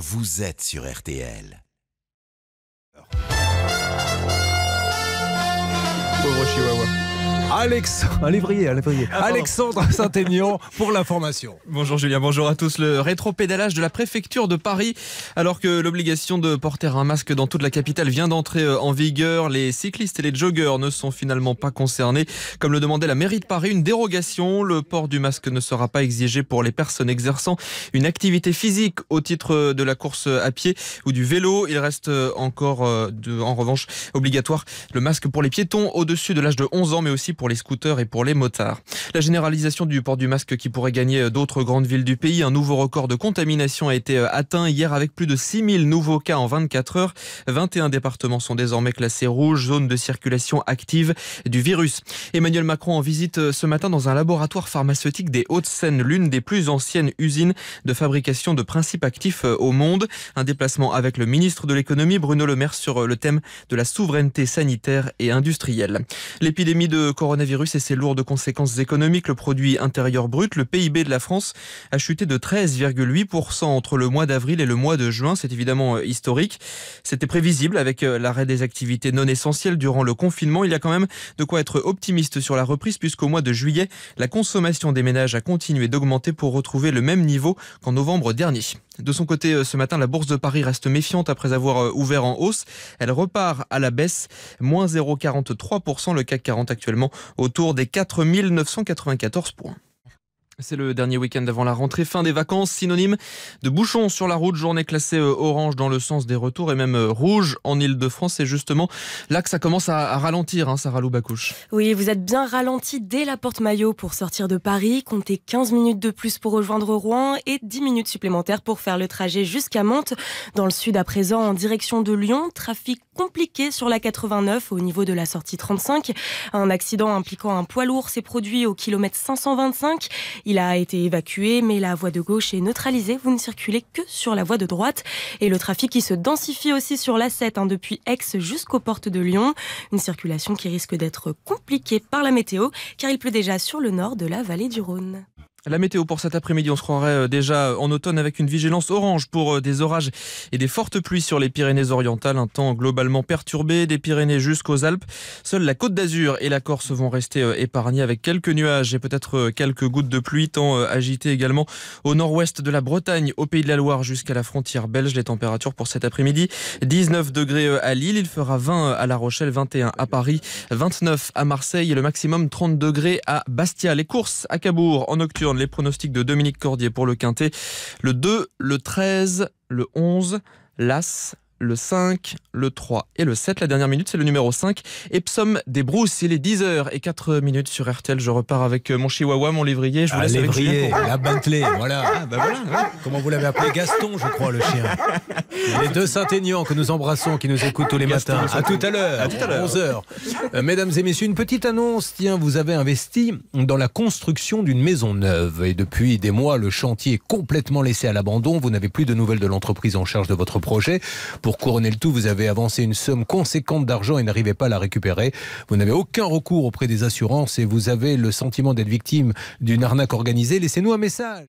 Vous êtes sur RTL. Alex, ah, Alexandre Saint-Aignan pour l'information. Bonjour Julien, bonjour à tous. Le rétropédalage de la préfecture de Paris, alors que l'obligation de porter un masque dans toute la capitale vient d'entrer euh, en vigueur, les cyclistes et les joggeurs ne sont finalement pas concernés. Comme le demandait la mairie de Paris, une dérogation, le port du masque ne sera pas exigé pour les personnes exerçant une activité physique au titre de la course à pied ou du vélo. Il reste euh, encore, euh, en revanche, obligatoire le masque pour les piétons au-dessus de l'âge de 11 ans, mais aussi pour les scooters et pour les motards. La généralisation du port du masque qui pourrait gagner d'autres grandes villes du pays. Un nouveau record de contamination a été euh, atteint hier avec plus de 6000 nouveaux cas en 24 heures. 21 départements sont désormais classés rouges, zone de circulation active du virus. Emmanuel Macron en visite euh, ce matin dans un laboratoire pharmaceutique des Hauts-de-Seine, l'une des plus anciennes usines de fabrication de principes actifs euh, au monde. Un déplacement avec le ministre de l'économie Bruno Le Maire sur le thème de la souveraineté sanitaire et industrielle. L'épidémie de coronavirus et ses lourdes conséquences économiques. Le produit intérieur brut, le PIB de la France, a chuté de 13,8% entre le mois d'avril et le mois de juin. C'est évidemment euh, historique. C'était prévisible avec euh, l'arrêt des activités non essentielles durant le confinement. Il y a quand même de quoi être optimiste sur la reprise puisqu'au mois de juillet, la consommation des ménages a continué d'augmenter pour retrouver le même niveau qu'en novembre dernier. De son côté, euh, ce matin, la bourse de Paris reste méfiante après avoir euh, ouvert en hausse. Elle repart à la baisse, moins 0,43%, le CAC 40 actuellement autour des 4994 points. C'est le dernier week-end avant la rentrée, fin des vacances, synonyme de bouchons sur la route, journée classée euh, orange dans le sens des retours et même euh, rouge en Ile-de-France. C'est justement là que ça commence à ralentir, hein, Sarah Loubacouche. Oui, vous êtes bien ralenti dès la porte maillot pour sortir de Paris. Comptez 15 minutes de plus pour rejoindre Rouen et 10 minutes supplémentaires pour faire le trajet jusqu'à Mantes. Dans le sud à présent, en direction de Lyon, trafic compliqué sur la 89 au niveau de la sortie 35. Un accident impliquant un poids lourd s'est produit au kilomètre 525. Il a été évacué, mais la voie de gauche est neutralisée. Vous ne circulez que sur la voie de droite. Et le trafic qui se densifie aussi sur la 7 hein, depuis Aix jusqu'aux portes de Lyon. Une circulation qui risque d'être compliquée par la météo car il pleut déjà sur le nord de la vallée du Rhône. La météo pour cet après-midi, on se croirait euh, déjà euh, en automne avec une vigilance orange pour euh, des orages et des fortes pluies sur les Pyrénées-Orientales, un temps globalement perturbé des Pyrénées jusqu'aux Alpes. Seule la Côte d'Azur et la Corse vont rester épargnées avec quelques nuages et peut-être quelques gouttes de pluie, temps agité également au nord-ouest de la Bretagne, au Pays de la Loire jusqu'à la frontière belge. Les températures pour cet après-midi, 19 degrés à Lille, il fera 20 à La Rochelle, 21 à Paris, 29 à Marseille et le maximum 30 degrés à Bastia. Les courses à Cabourg en octobre les pronostics de Dominique Cordier pour le Quintet. Le 2, le 13, le 11, l'As, le 5, le 3 et le 7. La dernière minute, c'est le numéro 5. Epsom des Brousses, il est 10h et 4 minutes sur RTL. Je repars avec euh, mon chihuahua, mon lévrier. Je vous ah, laisse la Bentley, voilà. Ah, bah hein. Comment vous l'avez appelé Gaston, je crois, le chien. Les deux Saint-Aignan que nous embrassons, qui nous écoutent tous les matins. À tout à l'heure, À 11h. Euh, mesdames et messieurs, une petite annonce. Tiens, vous avez investi dans la construction d'une maison neuve. Et depuis des mois, le chantier est complètement laissé à l'abandon. Vous n'avez plus de nouvelles de l'entreprise en charge de votre projet. Pour couronner le tout, vous avez avancé une somme conséquente d'argent et n'arrivez pas à la récupérer. Vous n'avez aucun recours auprès des assurances et vous avez le sentiment d'être victime d'une arnaque organisée. Laissez-nous un message.